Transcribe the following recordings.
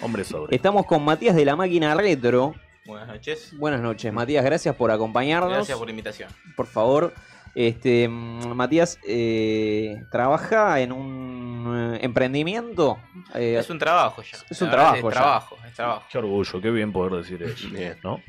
hombre sobre. Estamos con Matías de la máquina retro. Buenas noches. Buenas noches, Matías, gracias por acompañarnos. Gracias por la invitación. Por favor, este, Matías eh, trabaja en un eh, emprendimiento. Eh, es un trabajo ya. Es un trabajo, es trabajo, trabajo. Qué orgullo, qué bien poder decir eso, ¿no?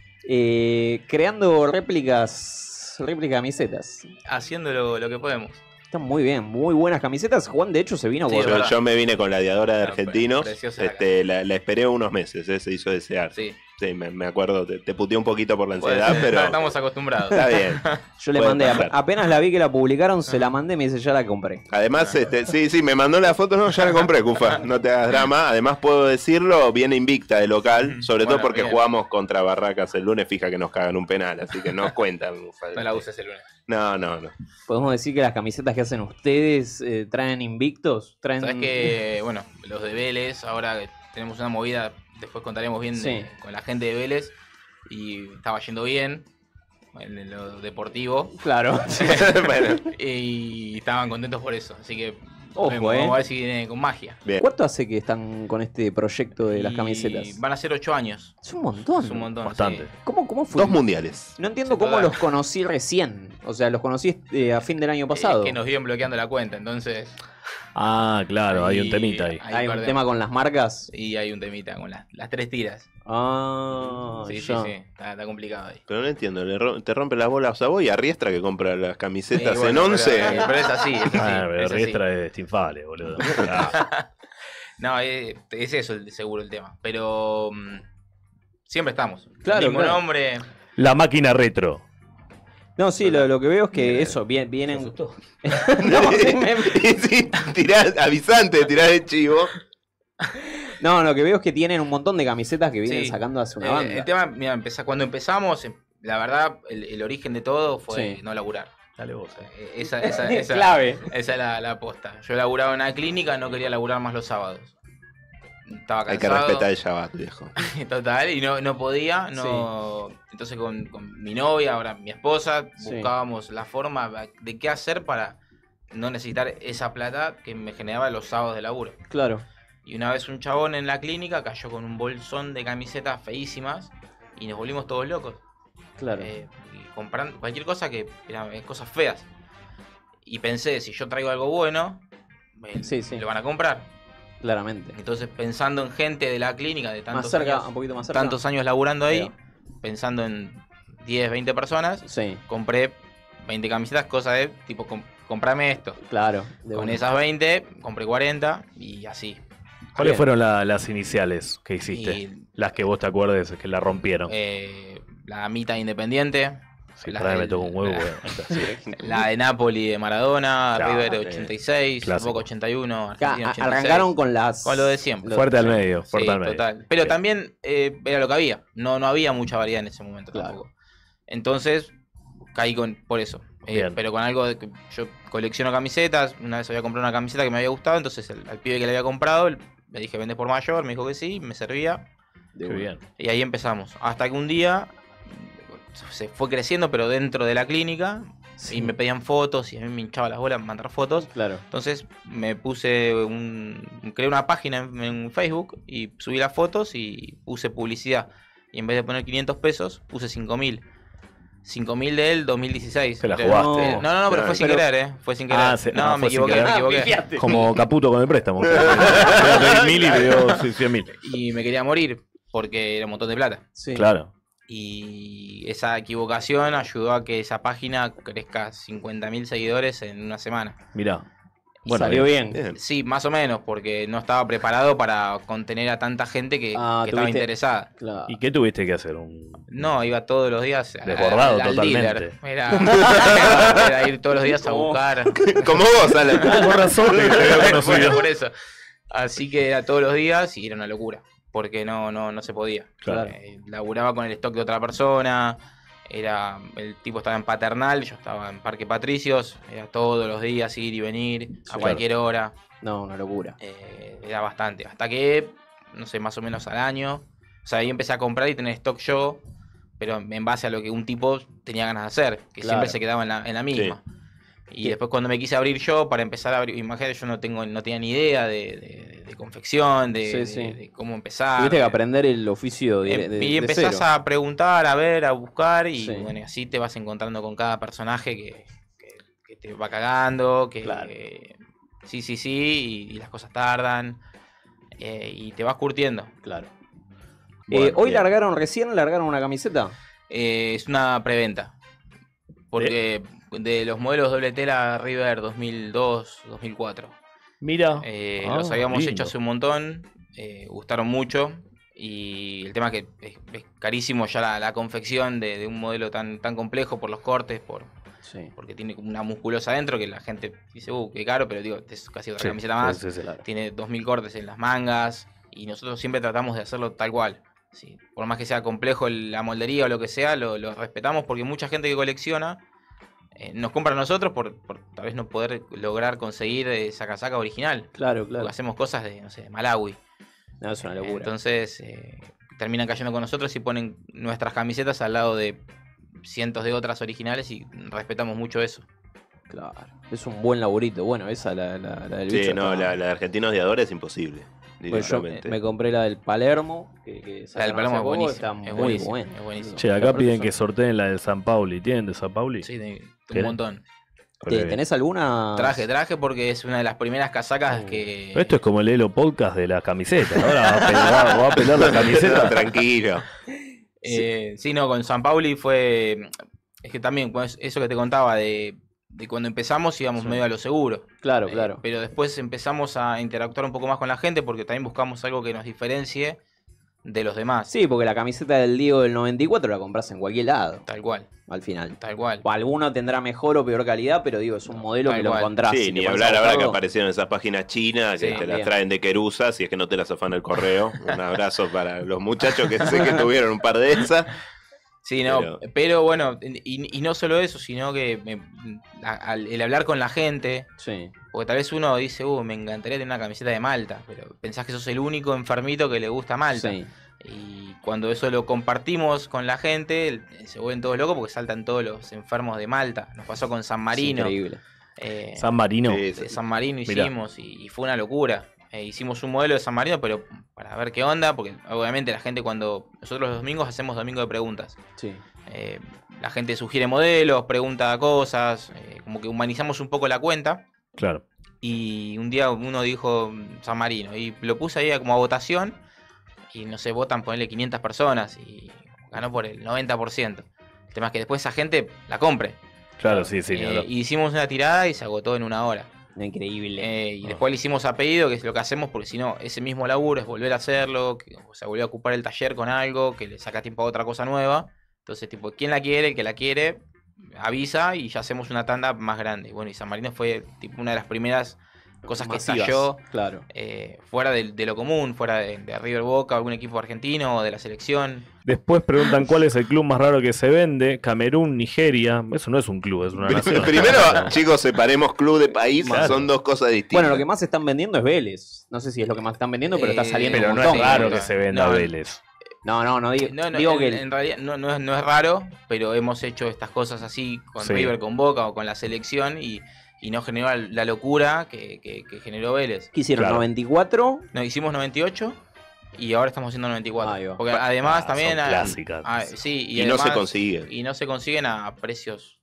creando réplicas, réplica camisetas. Haciendo lo que podemos. Están muy bien, muy buenas camisetas. Juan, de hecho, se vino a yo, me vine con la diadora de ah, Argentinos. Este, la, esperé unos meses, eh, se hizo desear. Sí. Sí, me, acuerdo, te, puteé un poquito por la ansiedad, pero. Estamos acostumbrados. Está bien. Yo le mandé, apenas la vi que la publicaron, se la mandé y me dice, ya la compré. Además, este, sí, sí, me mandó la foto, no, ya la compré, Cufa, no te hagas drama. Además, puedo decirlo, viene invicta de local, mm, sobre todo porque jugamos contra Barracas el lunes, fija que nos cagan un penal, así que no cuentan, Cufa. No la uses el lunes. No, no, no. Podemos decir que las camisetas que hacen ustedes eh, traen invictos, traen. que, bueno, los de Vélez, ahora tenemos una movida, después contaremos bien eh, con la gente de Vélez. Y estaba yendo bien en lo deportivo. Claro. y estaban contentos por eso. Así que Ojo, eh. a ver si viene con magia. ¿Cuánto hace que están con este proyecto de las camisetas? Van a ser ocho años. Es un montón. Es un montón. Bastante. Sí. ¿Cómo, cómo fue? Dos mundiales. No entiendo cómo los conocí recién. O sea, los conocí eh, a fin del año pasado. Es que nos vienen bloqueando la cuenta, entonces. Ah, claro, hay, un temita ahí. Hay, un tema con las marcas. Y hay un temita con las, las tres tiras. Ah, sí, sí, sí, está, complicado ahí. Pero no entiendo, te rompe las bolas o vos y a Riestra que compra las camisetas en 11. Eh, pero, es así, es es Riestra boludo. no, es, eso seguro el tema. Pero mm, siempre estamos. Claro. mismo La máquina retro. No, sí, lo, que veo es que eso, bien, vienen. Me asustó. no, sí, avisante, de chivo. No, lo que veo es que tienen un montón de camisetas que vienen sacando hace una eh, banda. mira, cuando empezamos, em, la verdad, el, origen de todo fue no laburar. Dale vos. Eh, esa, esa, esa, clave. Esa es la, la aposta. Yo laburaba en una clínica, no quería laburar más los sábados estaba cansado. Hay que respetar el Shabbat, viejo. Total, y no, podía. No... Entonces con, mi novia, ahora mi esposa, buscábamos la forma de qué hacer para no necesitar esa plata que me generaba los sábados de laburo. Claro. Y una vez un chabón en la clínica cayó con un bolsón de camisetas feísimas y nos volvimos todos locos. Claro. Eh, comprando cualquier cosa que eran eh, cosas feas. Y pensé, si yo traigo algo bueno, lo van a comprar. Claramente. Entonces, pensando en gente de la clínica, de tantos, años, un poquito más tantos años laburando ahí, pensando en 10, 20 personas, sí. compré 20 camisetas, cosa de tipo, comprame esto. Claro. Con esas 20, compré 40 y así. ¿Cuáles fueron las iniciales que hiciste? las que vos te acuerdes que la rompieron. Eh, la mitad Independiente, la, de Napoli de Maradona, River 86, tampoco 81, Argentina 86. Arrancaron con las. Con lo de siempre. Fuerte al medio, fuerte al medio. Pero también eh, era lo que había. No, no había mucha variedad en ese momento tampoco. Entonces, caí con por eso. Eh, pero con algo de que yo colecciono camisetas. Una vez había comprado una camiseta que me había gustado. Entonces, el, al pibe que le había comprado, le dije, ¿vendes por mayor? Me dijo que sí, me servía. bien. Y ahí empezamos. Hasta que un día se fue creciendo, pero dentro de la clínica. Y me pedían fotos y a mí me hinchaba las bolas mandar fotos. Claro. Entonces me puse un. Creé una página en, Facebook y subí las fotos y puse publicidad. Y en vez de poner 500 pesos, puse 5000. 5000 de él 2016. Te la jugaste. Eh, no, no, no, pero, fue sin querer, ¿eh? Fue sin querer. Ah, no, me, equivoqué, me equivoqué, ah, Como Caputo con el préstamo. y dio 100.000. Y me quería morir porque era un montón de plata. Sí. Claro. Y esa equivocación ayudó a que esa página crezca 50.000 seguidores en una semana. Mirá. Bueno, salió bien. Sí, más o menos, porque no estaba preparado para contener a tanta gente que, ah, estaba interesada. ¿Y qué tuviste que hacer? No, iba todos los días. Desbordado totalmente. Era, ir todos los días a buscar. Como vos, Ale. Por razón. Así que era todos los días y era una locura porque no, no, no se podía. Eh, laburaba con el stock de otra persona, era, el tipo estaba en paternal, yo estaba en Parque Patricios, era todos los días ir y venir, a cualquier hora. No, una locura. Eh, era bastante. Hasta que, no sé, más o menos al año. O sea, ahí empecé a comprar y tener stock yo, pero en base a lo que un tipo tenía ganas de hacer, que siempre se quedaba en la, en la misma. Y después cuando me quise abrir yo, para empezar a abrir imágenes, yo no tengo, no tenía ni idea de, confección, de, cómo empezar. Tuviste que aprender el oficio de, em, Y empezás a preguntar, a ver, a buscar, y bueno, así te vas encontrando con cada personaje que, te va cagando, que, claro. sí, sí, sí, y, las cosas tardan. Eh, y te vas curtiendo. Claro. Eh, ¿Hoy largaron, recién largaron una camiseta? Eh, es una preventa. Porque de los modelos doble tela River 2002, 2004. Mira. Eh, ah, los habíamos hecho hace un montón, eh, gustaron mucho. Y el tema es que es, carísimo ya la, confección de, un modelo tan, tan complejo por los cortes, por porque tiene una musculosa adentro que la gente dice, uh, qué caro, pero digo, es casi otra camiseta más. Tiene 2000 cortes en las mangas y nosotros siempre tratamos de hacerlo tal cual. Por más que sea complejo la moldería o lo que sea, lo respetamos porque mucha gente que colecciona eh, nos compran a nosotros por, tal vez no poder lograr conseguir esa eh, casaca original. Claro, claro. hacemos cosas de, no sé, Malawi. No, es una locura. Entonces eh, terminan cayendo con nosotros y ponen nuestras camisetas al lado de cientos de otras originales y respetamos mucho eso. Claro, es un buen laburito. Bueno, esa la, la, la del Sí, no, la, la de argentinos de Adora es imposible. Pues yo me compré la del Palermo. Que, la del Palermo es buenísima. Es Es buenísimo. Che, acá piden que sorteen la del San Pauli. ¿Tienen de San Pauli? Sí, un montón. ¿Tenés alguna? Traje, traje porque es una de las primeras casacas oh. que. Esto es como el Elo Podcast de las camisetas. Ahora va a pelar, la camiseta. Tranquilo. Eh, sí. no, con San Pauli fue. Es que también, pues, eso que te contaba de de cuando empezamos íbamos medio a lo seguro. Claro, eh, claro. Pero después empezamos a interactuar un poco más con la gente porque también buscamos algo que nos diferencie de los demás. Sí, porque la camiseta del Diego del 94 la compras en cualquier lado. Tal cual. Al final. Tal cual. O alguno tendrá mejor o peor calidad, pero digo, es un modelo que lo encontrás. Sí, ni hablar ahora que aparecieron esas páginas chinas que te las traen de queruzas, si es que no te las afan el correo. un abrazo para los muchachos que sé que tuvieron un par de esas. Sí, no, pero, bueno, y, no solo eso, sino que el hablar con la gente, porque tal vez uno dice, uh, me encantaría tener una camiseta de Malta, pero pensás que sos el único enfermito que le gusta Malta. Y cuando eso lo compartimos con la gente, se vuelven todos locos porque saltan todos los enfermos de Malta. Nos pasó con San Marino. increíble. Eh, San Marino. San Marino hicimos y, y, fue una locura. Eh, hicimos un modelo de San Marino, pero para ver qué onda, porque obviamente la gente cuando nosotros los domingos hacemos domingo de preguntas. Sí. Eh, la gente sugiere modelos, pregunta cosas, eh, como que humanizamos un poco la cuenta. Claro. Y un día uno dijo San Marino y lo puse ahí como a votación y no sé, votan ponerle 500 personas y ganó por el 90%. El tema es que después esa gente la compre. Claro, sí, sí. y Hicimos una tirada y se agotó en una hora. Increíble. Eh, y ah. después le hicimos apellido, que es lo que hacemos, porque si no, ese mismo laburo es volver a hacerlo, que, o sea, volver a ocupar el taller con algo, que le saca tiempo a otra cosa nueva. Entonces, tipo, quien la quiere? El que la quiere, avisa y ya hacemos una tanda más grande. Bueno, y San Marino fue tipo una de las primeras cosas que salió claro. Eh, fuera de, lo común, fuera de, River Boca, algún equipo argentino o de la selección. Después preguntan cuál es el club más raro que se vende, Camerún, Nigeria, eso no es un club, es una nación. Primero, chicos, separemos club de país, son dos cosas distintas. Bueno, lo que más están vendiendo es Vélez, no sé si es lo que más están vendiendo, pero está eh, saliendo Pero un montón. no es raro que se venda Vélez. No, no, no digo, que. En realidad no, es, raro, pero hemos hecho estas cosas así con River, con Boca o con la selección y y no generó la locura que, generó Vélez. ¿Qué hicieron? ¿94? No, hicimos 98 y ahora estamos haciendo 94. Porque además ah, también. sí, y, no se consiguen. Y no se consiguen a precios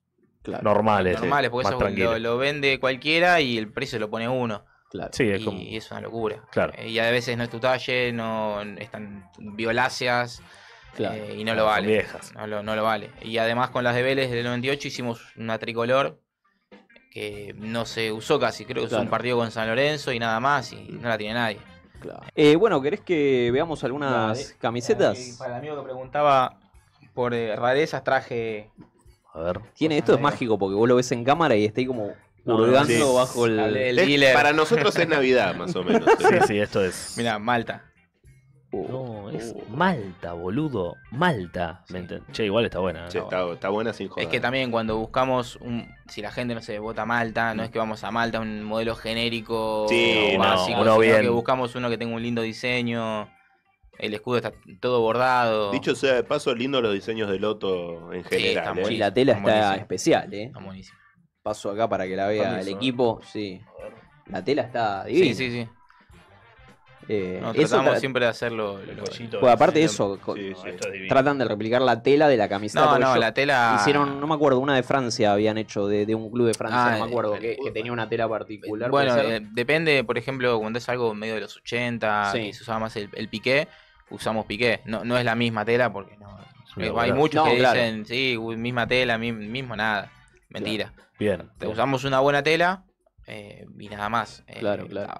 normales. Normales, eh, porque eso lo, vende cualquiera y el precio lo pone uno. Claro. y, es una locura. Claro. Eh, y a veces no es tu talle, no están violáceas. Claro. Eh, y no lo vale. Viejas. No no lo vale. Y además con las de Vélez del 98 hicimos una tricolor no se usó casi, creo que es un partido con San Lorenzo y nada más, y mm. no la tiene nadie. Eh, bueno, ¿querés que veamos algunas camisetas? Eh, para el amigo que preguntaba por eh, rarezas, traje. A ver. Tiene, esto es mágico porque vos lo ves en cámara y está ahí como hurgando bajo el, Para nosotros es Navidad, más o menos. sí, sí, esto es. Mira, Malta. Oh, no, es oh. Malta, boludo. Malta. Che, igual está buena. ¿eh? está, buena sin joder. Es que también cuando buscamos un. Si la gente no se vota Malta, no mm. es que vamos a Malta, un modelo genérico Sí, básico, que buscamos uno que tenga un lindo diseño. El escudo está todo bordado. Dicho sea de paso, lindo los diseños de Loto en general. Sí, ¿eh? Y la tela está especial, ¿eh? Está Paso acá para que la vea el equipo. Sí. La tela está divina. Sí, sí, sí. Eh, eso siempre de hacerlo. aparte de eso, tratan de replicar la tela de la camiseta. No, no, la tela. Hicieron, no me acuerdo, una de Francia habían hecho, de, un club de Francia, ah, me acuerdo, que, tenía una tela particular. Bueno, eh, depende, por ejemplo, cuando es algo medio de los 80, sí. se usaba más el, piqué, usamos piqué. No, es la misma tela porque no. Eh, hay muchos que dicen, sí, misma tela, mismo nada. Mentira. Bien. usamos una buena tela eh, y nada más. Eh,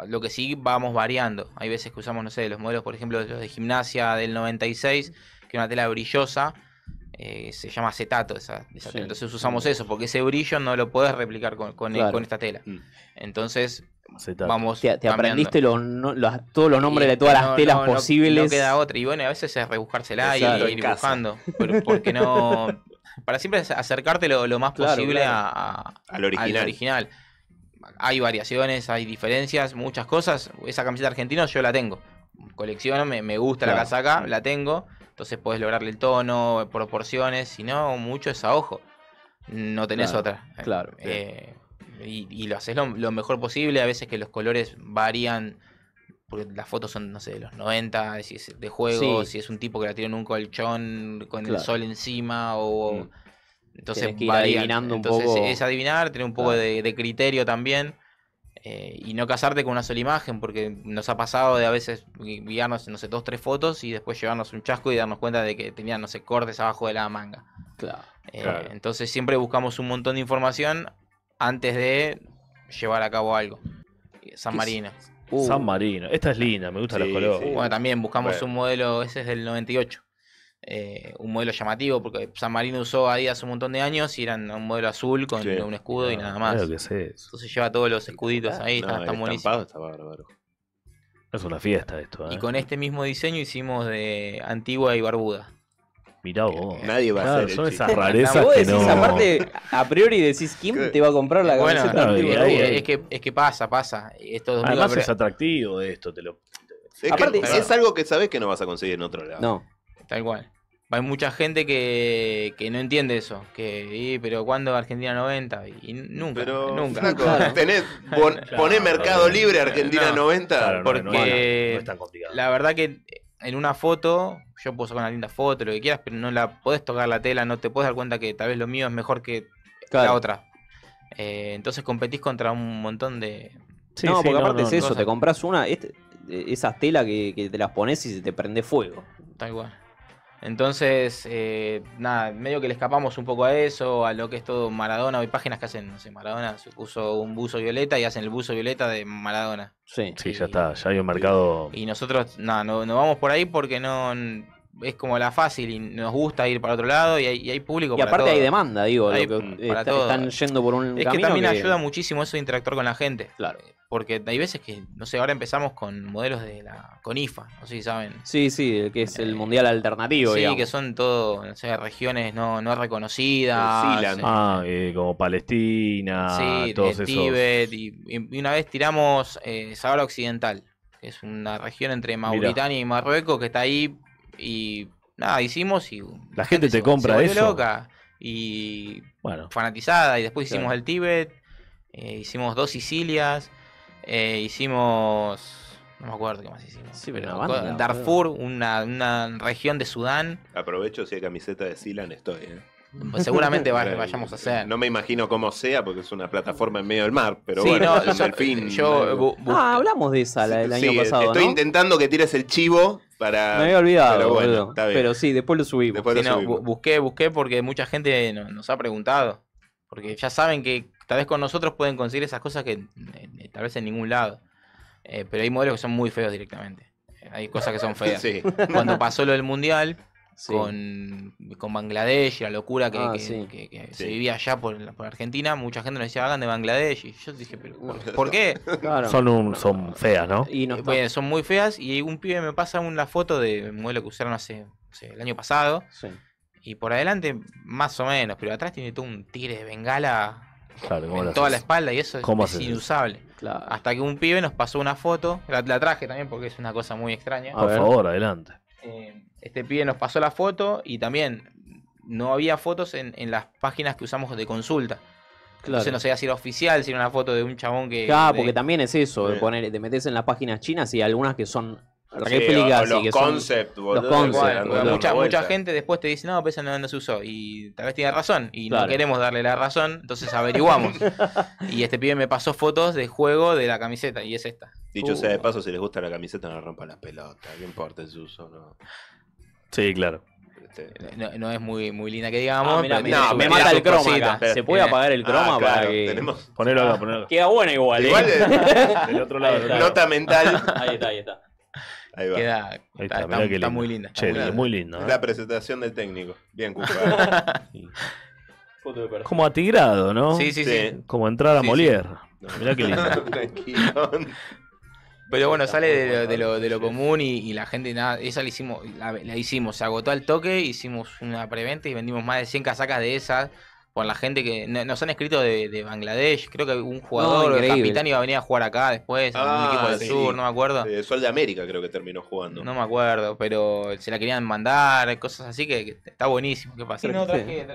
lo que sí vamos variando. Hay veces que usamos, no sé, los modelos, por ejemplo, los de gimnasia del 96, que una tela brillosa, eh, se llama acetato Entonces usamos eso, porque ese brillo no lo puedes replicar e, con, esta tela. Mm. Entonces, vamos. Te, te aprendiste todos los nombres de todas las telas posibles. No queda otra. Y bueno, a veces es rebuscársela y ir buscando. porque no. Para siempre acercarte lo, más posible a, lo original. original hay variaciones, hay diferencias, muchas cosas. Esa camiseta argentina yo la tengo. Colecciono, me, gusta la casaca, la tengo. Entonces puedes lograrle el tono, proporciones. Si no, mucho es a ojo. No tenés otra. Claro. Eh, eh y, lo haces lo, mejor posible. A veces que los colores varían porque las fotos son, no sé, de los 90, de juego, si es un tipo que la tiene en un colchón con el sol encima o, mm. Entonces, es adivinar, tener un poco de, criterio también. Eh, y no casarte con una sola imagen, porque nos ha pasado de a veces guiarnos, no sé, dos, tres fotos y después llevarnos un chasco y darnos cuenta de que tenía no sé, cortes abajo de la manga. Eh, entonces siempre buscamos un montón de información antes de llevar a cabo algo. Eh, San Marino. San uh. Marino. Esta es linda, me gustan los colores. Bueno, también buscamos un modelo, ese es del 98. Eh, un modelo llamativo, porque San Marino usó Adidas un montón de años y eran un modelo azul con un escudo y nada más. Claro que Entonces lleva todos los escuditos ahí, están, buenísimo. Está bárbaro. Es una fiesta esto. Y ¿eh? con este mismo diseño hicimos de Antigua y Barbuda. Mirá vos. Nadie va a hacer Son esas rarezas vos decís, que no. Aparte, a priori decís, ¿quién te va a comprar la camiseta? antigua? Es, que, es que pasa, pasa. Esto es Además es atractivo esto, te lo... aparte, es algo que sabés que no vas a conseguir en otro lado. No. Tal cual hay mucha gente que, no entiende eso. Que, pero cuando Argentina 90? Y nunca. poné Mercado Libre Argentina 90. porque La verdad que en una foto, yo puedo sacar una linda foto, lo que quieras, pero no la podés tocar la tela, no te puedes dar cuenta que tal vez lo mío es mejor que la otra. Eh, entonces competís contra un montón de. Sí, no, porque aparte es eso, te compras una, este, esas telas que, que te las pones y se te prende fuego. Tal cual. Entonces, eh, nada, medio que le escapamos un poco a eso, a lo que es todo Maradona. Hay páginas que hacen, no sé, Maradona puso un buzo violeta y hacen el buzo violeta de Maradona. Sí, sí, ya está, ya hay marcado... Y, nosotros, nada, no, no, vamos por ahí porque no, es como la fácil y nos gusta ir para otro lado y hay, hay público. Y aparte hay demanda, digo, están yendo por un... Es que también ayuda muchísimo eso de interactuar con la gente. Claro. Eh, porque hay veces que, no sé, ahora empezamos con modelos de la CONIFA, no sé si saben. Sí, sí, que es el eh, Mundial Alternativo. Sí, que son todo, no sé, regiones no, reconocidas. Eh, ah, como Palestina, sí, Tíbet. Y, una vez tiramos eh, Sahara Occidental, que es una región entre Mauritania y Marruecos que está ahí y nada, hicimos y. La gente te compra eso. loca. Y. Bueno. Fanatizada. Y después hicimos el Tíbet. Eh, hicimos dos Sicilias. Eh, hicimos. No me acuerdo qué más hicimos. Sí, pero Darfur, una, una, región de Sudán. Aprovecho si hay camiseta de Silan, estoy, ¿eh? Pues seguramente eh, vayamos a hacer. No me imagino cómo sea, porque es una plataforma en medio del mar, pero bueno, al fin. Ah, hablamos de esa la, el año eh, pasado. Estoy intentando que tires el chivo para. Me había olvidado, pero, bueno, pero sí, después lo subimos. busqué, busqué porque mucha gente nos ha preguntado. Porque ya saben que tal vez con nosotros pueden conseguir esas cosas que eh, tal vez en ningún lado. pero hay modelos que son muy feos directamente. Hay cosas que son feas. Cuando pasó lo del mundial con, Bangladesh y la locura que, ah, se vivía allá por, Argentina, mucha gente nos decía hagan de Bangladesh. Y yo dije, ¿pero por, qué? Son, son feas, ¿no? Y eh, son muy feas. Y un pibe me pasa una foto de modelo que usaron hace, el año pasado. Y por adelante, más o menos, pero atrás tiene todo un tigre de bengala en toda la espalda y eso es, inusable. Hasta que un pibe nos pasó una foto, la, traje también porque es una cosa muy extraña. por favor, adelante. Eh, este pibe nos pasó la foto y también no había fotos en, las páginas que usamos de consulta. Claro. Entonces no sabía si era oficial, si era una foto de un chabón que. Claro, porque también es eso, de poner, te metes en las páginas chinas y algunas que son réplicas y Los mucha, gente después te dice, no, pero no, se usó. Y tal vez tiene razón. Y no queremos darle la razón, entonces averiguamos. y este pibe me pasó fotos de juego de la camiseta, y es esta. Dicho sea de uh. paso, si les gusta la camiseta, no rompa las pelotas. ¿Qué importa su uso? No. Sí, claro. Este, no, es muy, muy linda que digamos. no, ah, me mata el croma. ¿Se puede apagar el ah, croma para que... Tenemos... Ponelo acá, ponelo Queda bueno igual. ¿eh? Igual ¿eh? del otro lado. nota mental. Ahí está, ahí está. Ahí va. Queda, ahí está, está, está muy linda. Che, muy, muy lindo. ¿eh? la presentación del técnico. Bien, de sí. Como atigrado, ¿no? Sí, sí, sí. Como entrar a Molière. Mira Mirá qué lindo. Pero bueno, sale de, lo, común y, la gente, nada, esa la hicimos, la, hicimos, se agotó el toque, hicimos una preventa y vendimos más de 100 casacas de esas por la gente que nos han escrito de, Bangladesh, creo que un jugador, el capitán iba a venir a jugar acá después, un ah, equipo del sur, no me acuerdo. Eh, Sol de América creo que terminó jugando. No me acuerdo, pero se la querían mandar, cosas así que, está buenísimo, ¿qué pasa? No,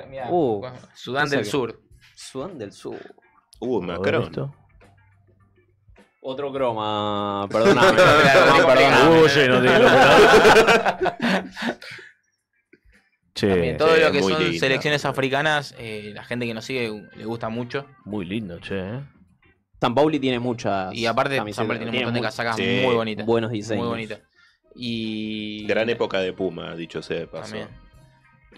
mirá, uh, Sudán del Sur. Sudán del Sur. Uh, me acuerdo. Otro croma, perdóname. perdóname. Uy, no tiene Che, También, todo lo que son selecciones africanas, eh, la gente que nos sigue le gusta mucho. Muy lindo, che. Eh. San Pauli tiene muchas. Y aparte, San Pauli tiene un montón de casacas muy bonitas. Buenos diseños. Muy bonitas. Y. Gran época de Puma, dicho sea de paso. También.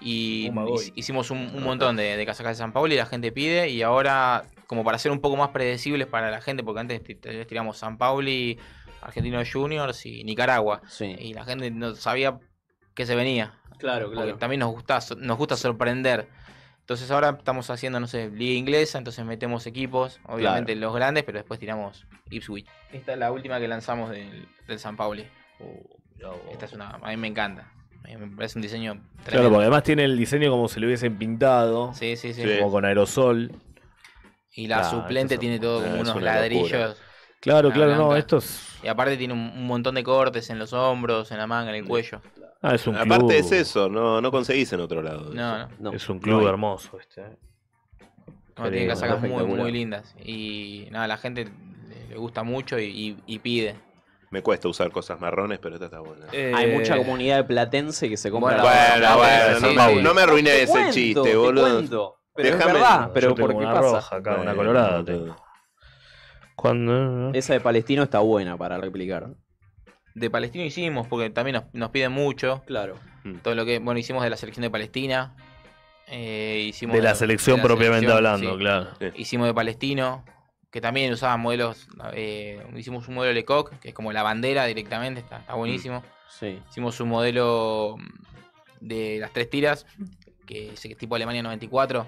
Y hicimos un, montón de, de, casacas de San Pauli, la gente pide. Y ahora como para ser un poco más predecibles para la gente, porque antes tiramos San Pauli, Argentinos Juniors y Nicaragua. Y la gente no sabía que se venía. Claro, claro. Porque también nos gusta, nos gusta sorprender. Entonces ahora estamos haciendo, no sé, liga inglesa, entonces metemos equipos, obviamente los grandes, pero después tiramos Ipswich. Esta es la última que lanzamos del, San Pauli. Uh, esta es una, a mí me encanta. Me parece un diseño tremendo. Claro, porque además tiene el diseño como si lo hubiesen pintado. Sí, sí, sí. Como con aerosol. Y la suplente tiene todo como unos ladrillos. Claro, claro, no, estos. Y aparte tiene un, montón de cortes en los hombros, en la manga, en el cuello. Ah, es Aparte es eso, no, conseguís en otro lado. No, Es un club hermoso este. Eh. tiene casacas muy, muy lindas. Y nada, la gente le gusta mucho y, pide. Me cuesta usar cosas marrones, pero esta está buena. Eh, hay mucha comunidad de platense que se compra. Bueno, bueno, no, me arruiné ese chiste, boludo. Pero es pero ¿por qué una pasa? una colorada Esa de Palestino está buena para replicar. De Palestino hicimos, porque también nos, piden mucho. Claro. Mm. Todo lo que, bueno, hicimos de la selección de Palestina. Eh, hicimos De la selección propiamente hablando, claro. Hicimos de Palestino, que también usaban modelos. Eh, hicimos un modelo Lecoq, que es como la bandera directamente, está, está buenísimo. Mm. Hicimos un modelo de las tres tiras, que es tipo Alemania 94,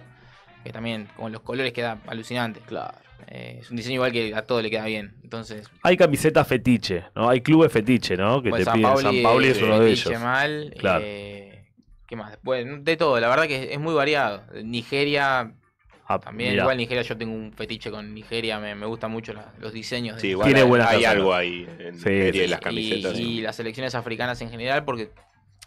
que también con los colores queda alucinante. Claro. Eh, es un diseño igual que a todo le queda bien. Entonces. Hay camisetas fetiche, ¿no? Hay clubes fetiche, ¿no? Que pues te San piden. San es uno de ellos. Mal, claro. Eh, ¿Qué más? Después, pues, de todo, la verdad que es muy variado. Nigeria. Ah, también, igual Nigeria, yo tengo un fetiche con Nigeria, me, me gustan mucho los diseños. Sí, tiene buenas hay, algo ahí en sí, las camisetas. Y, y las selecciones africanas en general, porque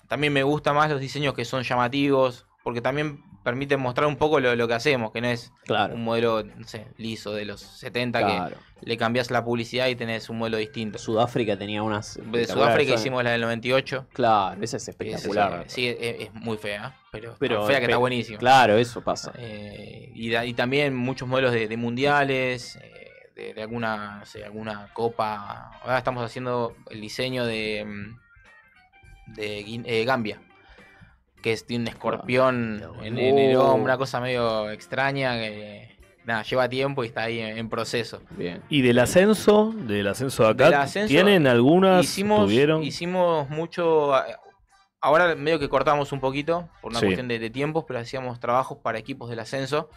también me gustan más los diseños que son llamativos, porque también permite mostrar un poco lo, que hacemos, que no es un modelo, no sé, liso de los 70 que le cambias la publicidad y tenés un modelo distinto. Sudáfrica tenía unas. De Sudáfrica hicimos la del 98. Claro, esa es espectacular. Eh, sí, es, muy fea, pero, fea que está buenísimo. Claro, eso pasa. Eh, y, también muchos modelos de, mundiales. Eh, de, alguna, alguna copa. Ahora estamos haciendo el diseño de, mm, de Gambia que es, tiene un ah, escorpión en, el oh. hombro, una cosa medio extraña que nada, lleva tiempo y está ahí en, proceso. ¿Y del ascenso? ¿Del ascenso de acá? ¿Tienen algunas? Hicimos, ¿tuvieron? hicimos mucho. Ahora medio que cortamos un poquito por una cuestión de, tiempos, pero hacíamos trabajos para equipos del ascenso.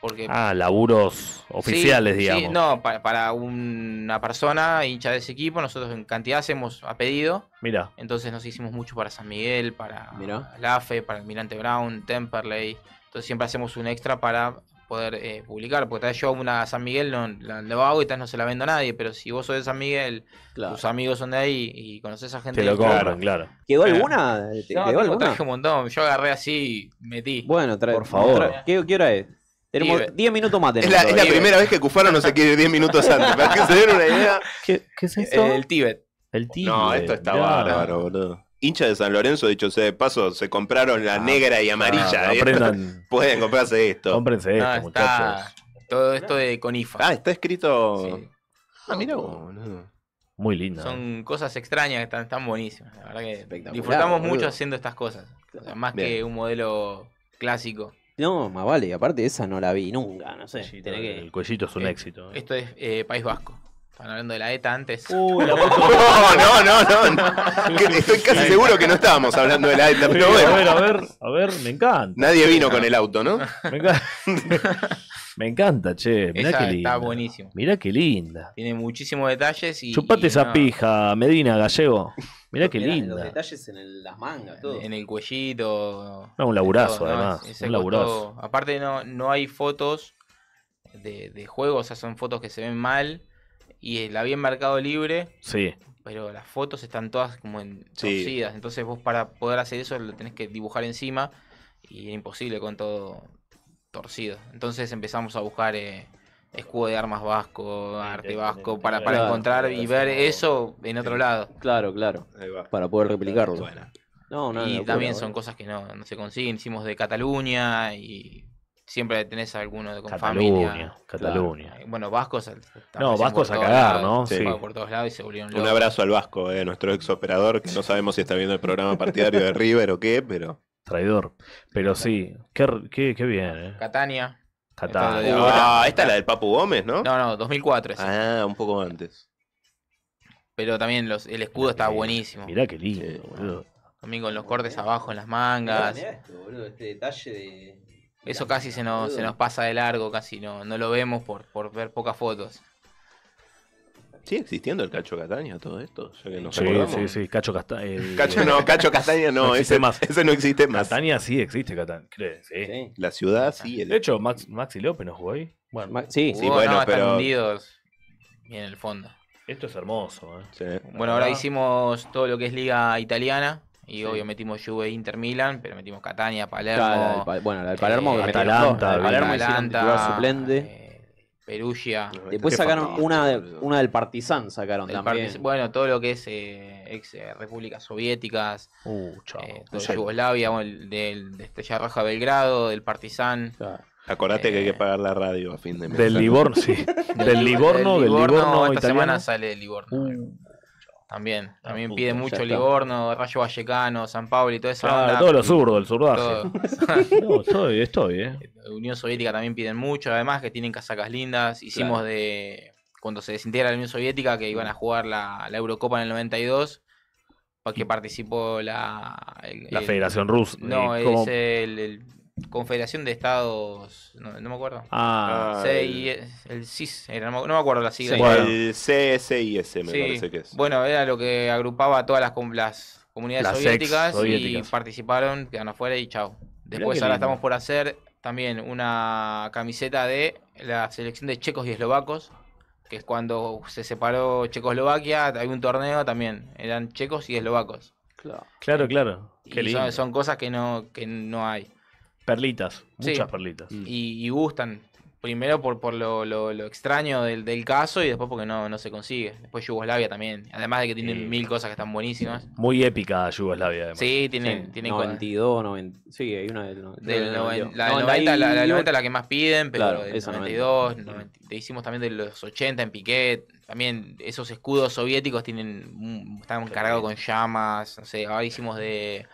Porque... Ah, laburos oficiales, digamos. no, para, una persona hincha de ese equipo, nosotros en cantidad hacemos a pedido. Mira. Entonces nos hicimos mucho para San Miguel, para LAFE, para Almirante Brown, Temperley. Entonces siempre hacemos un extra para poder eh, publicar. Porque tal yo una San Miguel no, la, lo hago y tal no se la vendo a nadie. Pero si vos sos de San Miguel, tus amigos son de ahí y conoces a gente. Te lo compran, claro. ¿Quedó alguna? ¿quedó traje un montón. Yo agarré así metí. Bueno, trae, por favor. ¿Qué, ¿Qué hora es? Tenemos 10 minutos más. Es la, es la primera vez que Cufaro no se quiere 10 minutos antes. Para que se den una idea. ¿Qué, es esto? El, Tíbet. El Tíbet. No, esto está bárbaro, boludo. Hincha de San Lorenzo, dicho sea de paso, se compraron la ah, negra y amarilla. ¿eh? Pueden comprarse esto. Cómprense esto, ah, muchachos. Todo esto de Conifa. Ah, está escrito. Ah, mira boludo. Muy lindo Son cosas extrañas que están, buenísimas. La verdad que disfrutamos mucho haciendo estas cosas. más que un modelo clásico. No, más vale, aparte esa no la vi nunca, no sé. El cuellito es un eh, éxito. Eh. Esto es eh, País Vasco. Estaban hablando de la ETA antes. Uh, no, no, no, no. Estoy casi seguro que no estábamos hablando de la ETA, pero bueno. A ver, a ver, a ver, me encanta. Nadie vino con el auto, ¿no? Me encanta. Me encanta, che. qué linda. Está buenísimo. Mirá qué linda. Tiene muchísimos detalles y. Chupate esa pija, Medina Gallego. Mirá qué linda. Los detalles en las mangas, todo. En el cuellito. No, un laburazo, además. un laburazo. Aparte, no, no hay fotos de, de juego, o sea, son fotos que se ven mal. Y eh, la había marcado Libre. Sí. Pero las fotos están todas como en Entonces, vos para poder hacer eso lo tenés que dibujar encima. Y es imposible con todo torcido. Entonces empezamos a buscar eh, escudo de armas vasco, arte vasco, para, encontrar y ver eso en otro lado. Claro, claro. Para poder replicarlo. y también son cosas que no, se consiguen. Hicimos de Cataluña y siempre tenés alguno de con Cataluña, familia. Cataluña. Bueno, vascos. No, vascos a cagar, ¿no? sí. Un abrazo al vasco, eh, nuestro ex operador, que no sabemos si está viendo el programa partidario de River o qué, pero Traidor. Pero sí, qué, qué, bien, eh. Catania. Catania. la, uh, ah, esta es la del Papu Gómez, ¿no? No, no, 2004. Ah, un poco antes. Pero también los, el escudo está buenísimo. Mirá qué lindo, boludo. También con los cortes abajo en las mangas. Mirá, esto, boludo, este detalle de... Eso casi se nos, se nos pasa de largo, casi no, no lo vemos por, por ver pocas fotos sí existiendo el Cacho Catania, todo esto. sí, sí, sí, Cacho Castaña. Cacho, no, Cacho Castaña no, ese, más. ese no existe más. Catania sí existe, Cataña. Sí. sí. La ciudad sí. El... De hecho, Max, Maxi López no jugó ahí. Bueno, sí, sí, bueno, pero. Están hundidos y en el fondo. Esto es hermoso. ¿eh? Sí. Bueno, ahora hicimos todo lo que es Liga Italiana. Y obvio metimos Juve e Inter Milan, pero metimos Catania, Palermo. bueno, la Palermo, eh, Atalanta, Palermo, Atalanta, Palermo suplente. Eh, Perugia. Después sacaron una, de, una del Partizan, sacaron también. bueno, todo lo que es eh, ex eh, repúblicas soviéticas, uh, eh, Yugoslavia, del de Estrella Roja Belgrado, del Partizan. Acordate que hay que pagar la radio a fin de mes. Del Livorno, sí. del Livorno, del Livorno. Esta semana sale del Livorno. Uh. También, también uh, pide mucho Livorno, Rayo Vallecano, San Pablo y todo eso. ah, todos Todo lo zurdo, el zurdaje. no, estoy, estoy, eh. Unión Soviética también piden mucho, además que tienen casacas lindas. Hicimos de cuando se desintegra la Unión Soviética que iban a jugar la, Eurocopa en el 92 para que participó la... la Federación Rusa. No, es el, Confederación de Estados... No, me acuerdo. Ah. ah el CIS, no, me acuerdo la sigla. Bueno, el CSIS me sí. parece que es. Bueno, era lo que agrupaba todas las, comunidades soviéticas, y participaron, quedaron afuera y chao. Después ahora estamos por hacer también una camiseta de la selección de checos y eslovacos, que es cuando se separó Checoslovaquia, hay un torneo también, eran checos y eslovacos. Claro, claro. Son, cosas que no, que no hay. Perlitas, muchas perlitas. y, gustan, Primero por, por lo, lo, extraño del, del, caso y después porque no, no se consigue. Después Yugoslavia también. Además de que tienen mil cosas que están buenísimas. Muy épica Yugoslavia, además. Sí, tienen. tienen 92, 90. Sí, hay una del, del La del 90 la, la, la, la, que más piden, pero claro, del 92. 90. te hicimos también de los 80 en Piquet. También esos escudos soviéticos tienen mm, están cargados con llamas. No sé, ahora hicimos de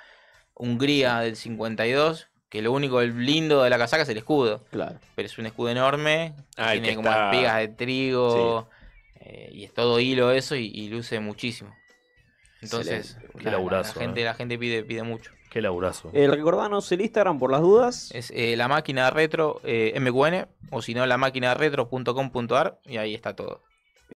Hungría del 52 que lo único lindo de la casaca es el escudo. Claro. Pero es un escudo enorme, ah, tiene como las de trigo eh, y es todo hilo eso y, luce muchísimo. Entonces, la, gente, la gente pide, pide mucho. Qué laburazo. Eh, recordanos el Instagram por las dudas. Es eh, la máquina retro MQN o si no, la máquina retro.com.ar y ahí está todo.